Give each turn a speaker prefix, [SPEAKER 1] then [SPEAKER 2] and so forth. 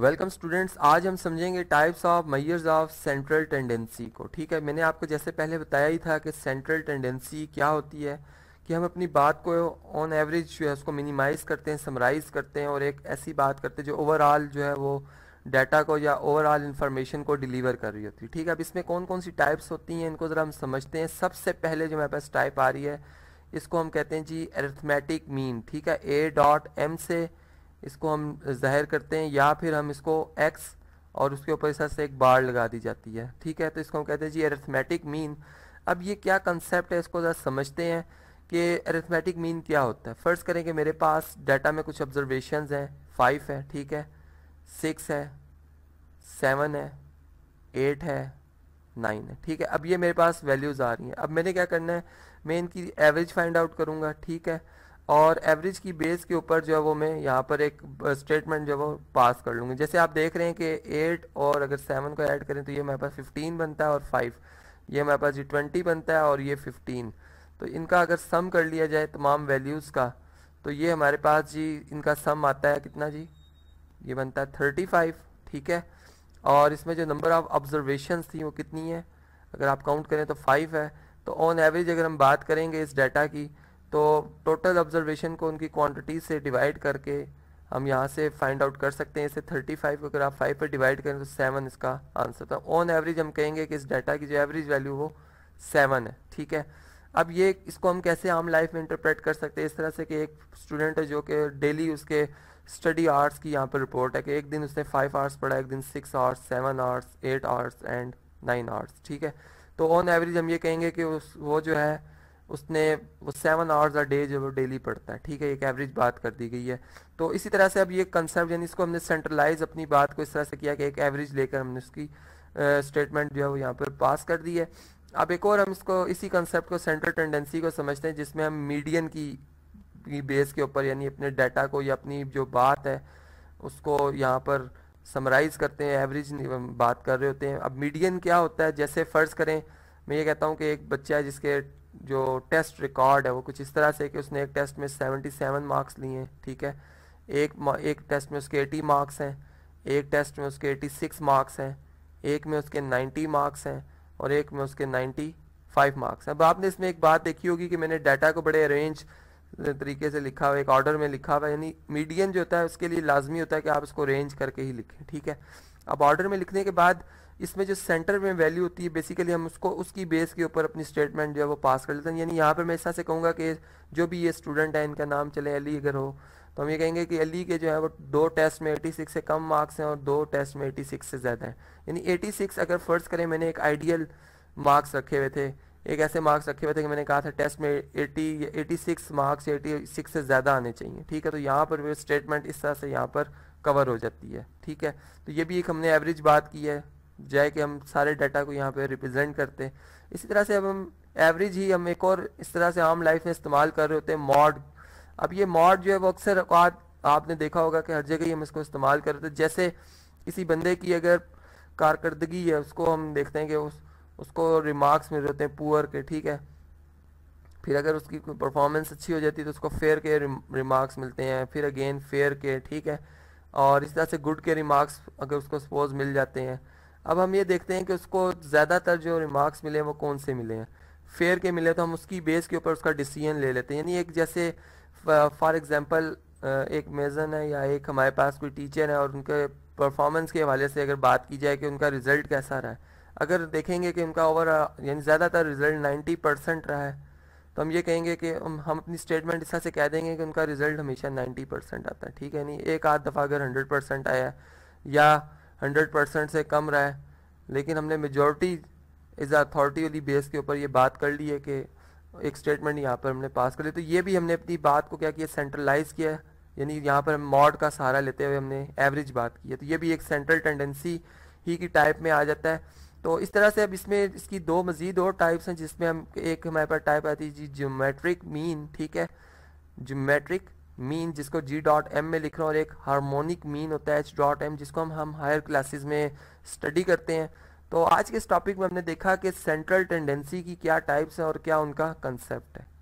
[SPEAKER 1] welcome students आज हम समझेंगे types of measures of central tendency को ठीक है मैंने आपको जैसे पहले बताया ही था कि सेंट्रल टेंडेंसी क्या होती है कि हम अपनी बात को ऑन एवरेज जो है उसको मिनिमाइज़ करते हैं समराइज़ करते हैं और एक ऐसी बात करते हैं जो ओवरऑल जो है वो डाटा को या ओवरऑल इन्फॉर्मेशन को डिलीवर कर रही होती है ठीक है अब इसमें कौन कौन सी टाइप्स होती हैं इनको ज़रा हम समझते हैं सबसे पहले जो हमारे पास टाइप आ रही है इसको हम कहते हैं जी एरिथमेटिक मीन ठीक है ए डॉट एम से इसको हम ज़ाहिर करते हैं या फिर हम इसको एक्स और उसके ऊपर इस से एक बार लगा दी जाती है ठीक है तो इसको हम कहते हैं जी अरिथमेटिक मीन अब ये क्या कंसेप्ट है इसको ज़रा समझते हैं कि अरिथमेटिक मीन क्या होता है फ़र्ज़ करें कि मेरे पास डाटा में कुछ ऑब्जर्वेशन हैं फाइव है ठीक है सिक्स है सेवन है एट है नाइन है ठीक है अब ये मेरे पास वैल्यूज़ आ रही हैं अब मैंने क्या करना है मैं इनकी एवरेज फाइंड आउट करूँगा ठीक है और एवरेज की बेस के ऊपर जो है वो मैं यहाँ पर एक स्टेटमेंट uh, जो है वो पास कर लूँगी जैसे आप देख रहे हैं कि एट और अगर सेवन को ऐड करें तो ये हमारे पास फिफ्टीन बनता है और फाइव ये हमारे पास ये ट्वेंटी बनता है और ये फिफ्टीन तो इनका अगर सम कर लिया जाए तमाम वैल्यूज़ का तो ये हमारे पास जी इनका सम आता है कितना जी ये बनता है थर्टी फाइव ठीक है और इसमें जो नंबर ऑफ ऑब्जर्वेशन थी वो कितनी है अगर आप काउंट करें तो फाइव है तो ऑन एवरेज अगर हम बात करेंगे इस डाटा की तो टोटल ऑब्जर्वेशन को उनकी क्वांटिटी से डिवाइड करके हम यहाँ से फाइंड आउट कर सकते हैं इसे 35 अगर आप 5 पर डिवाइड करें तो 7 इसका आंसर था ऑन एवरेज हम कहेंगे कि इस डाटा की जो एवरेज वैल्यू वो 7 है ठीक है अब ये इसको हम कैसे आम लाइफ में इंटरप्रेट कर सकते हैं इस तरह से कि एक स्टूडेंट है जो कि डेली उसके स्टडी आवर्स की यहाँ पर रिपोर्ट है कि एक दिन उसने फाइव आवर्स पढ़ा एक दिन six hours seven hours eight hours and nine hours ठीक है तो ऑन एवरेज हम ये कहेंगे कि उस वो जो है उसने वो सेवन आवर्स अ डे जो वो डेली पढ़ता है ठीक है एक एवरेज बात कर दी गई है तो इसी तरह से अब ये कंसेप्ट यानी इसको हमने सेंट्रलाइज अपनी बात को इस तरह से किया कि एक एवरेज लेकर हमने उसकी स्टेटमेंट जो है वो यहाँ पर पास कर दी है अब एक और हम इसको इसी कंसेप्ट को सेंट्रल टेंडेंसी को समझते हैं जिसमें हम मीडियन की बेस के ऊपर यानी अपने डाटा को या अपनी जो बात है उसको यहाँ पर समराइज करते हैं एवरेज बात कर रहे होते हैं अब मीडियन क्या होता है जैसे फ़र्ज़ करें मैं ये कहता हूँ कि एक बच्चा है जिसके जो टेस्ट रिकॉर्ड है वो कुछ इस तरह से कि उसने एक टेस्ट में 77 मार्क्स लिए हैं ठीक है एक एक टेस्ट में उसके 80 मार्क्स हैं एक टेस्ट में उसके 86 मार्क्स हैं एक में उसके 90 मार्क्स हैं और एक में उसके 95 मार्क्स हैं अब आपने इसमें एक बात देखी होगी कि मैंने डाटा को बड़े अरेंज तरीके से लिखा हुआ एक ऑर्डर में लिखा हुआ यानी मीडियन जो होता है उसके लिए लाजमी होता है कि आप इसको रेंज करके ही लिखें ठीक है अब ऑर्डर में लिखने के बाद इसमें जो सेंटर में वैल्यू होती है बेसिकली हम उसको उसकी बेस के ऊपर अपनी स्टेटमेंट जो है वो पास कर लेते हैं यानी यहाँ पर मैं इस तरह से कहूँगा कि जो भी ये स्टूडेंट है इनका नाम चले अली अगर हो तो हम ये कहेंगे कि अली के जो है वो दो टेस्ट में 86 से कम मार्क्स हैं और दो टेस्ट में 86 से ज़्यादा हैं यानी 86 अगर फ़र्ज़ करें मैंने एक आइडियल मार्क्स रखे हुए थे एक ऐसे मार्क्स रखे हुए थे कि मैंने कहा था टेस्ट में 80 86 मार्क्स 86 से ज़्यादा आने चाहिए ठीक है तो यहाँ पर वो स्टेटमेंट इस तरह से यहाँ पर कवर हो जाती है ठीक है तो ये भी एक हमने एवरेज बात की है जाए कि हम सारे डाटा को यहाँ पर रिप्रेजेंट करते हैं इसी तरह से अब हम एवरेज ही हम एक और इस तरह से आम लाइफ में इस्तेमाल कर रहे होते हैं मॉड अब ये मॉड जो है वो अक्सर आपने देखा होगा कि हर जगह ही हम इसको इस्तेमाल कर रहे थे जैसे किसी बंदे की अगर कारकर्दगी है उसको हम देखते हैं कि उस उसको रिमार्क्स मिल रहे होते हैं पुअर के ठीक है फिर अगर उसकी परफॉर्मेंस अच्छी हो जाती है तो उसको फेयर के रिमार्क्स मिलते हैं फिर अगेन फेयर के ठीक है और इस तरह से गुड के रिमार्क्स अगर उसको सपोज मिल जाते हैं अब हम ये देखते हैं कि उसको ज़्यादातर जो रिमार्क्स मिले हैं वो कौन से मिले हैं फेयर के मिले तो हम उसकी बेस के ऊपर उसका डिसीजन ले लेते हैं यानी एक जैसे फॉर एग्ज़ाम्पल एक मेज़न है या एक हमारे पास कोई टीचर है और उनके परफॉर्मेंस के हवाले से अगर बात की जाए कि उनका रिज़ल्ट कैसा रहा है अगर देखेंगे कि उनका ओवर यानी ज़्यादातर रिजल्ट नाइन्टी परसेंट रहा है तो हम ये कहेंगे कि हम अपनी स्टेटमेंट इस तरह से कह देंगे कि उनका रिजल्ट हमेशा नाइन्टी परसेंट आता है ठीक है नहीं एक आध दफ़ा अगर हंड्रेड परसेंट आया या हंड्रेड परसेंट से कम रहा है लेकिन हमने मेजोरिटी इज अथॉरिटी वाली बेस के ऊपर ये बात कर ली है कि एक स्टेटमेंट यहाँ पर हमने पास कर ली तो ये भी हमने अपनी बात को क्या किया सेंट्रलाइज किया यानी यहाँ पर मॉड का सहारा लेते हुए हमने एवरेज बात की है तो ये भी एक सेंट्रल टेंडेंसी ही की टाइप में आ जाता है तो इस तरह से अब इसमें इसकी दो मज़ीद और टाइप्स हैं जिसमें हम एक हमारे पास टाइप आती है जी जोमेट्रिक मीन ठीक है जोमेट्रिक मीन जिसको जी डॉट एम में लिख रहा हूँ और एक हार्मोनिक मीन होता है एच डॉट एम जिसको हम हम हायर क्लासेस में स्टडी करते हैं तो आज के इस टॉपिक में हमने देखा कि सेंट्रल टेंडेंसी की क्या टाइप्स हैं और क्या उनका कंसेप्ट है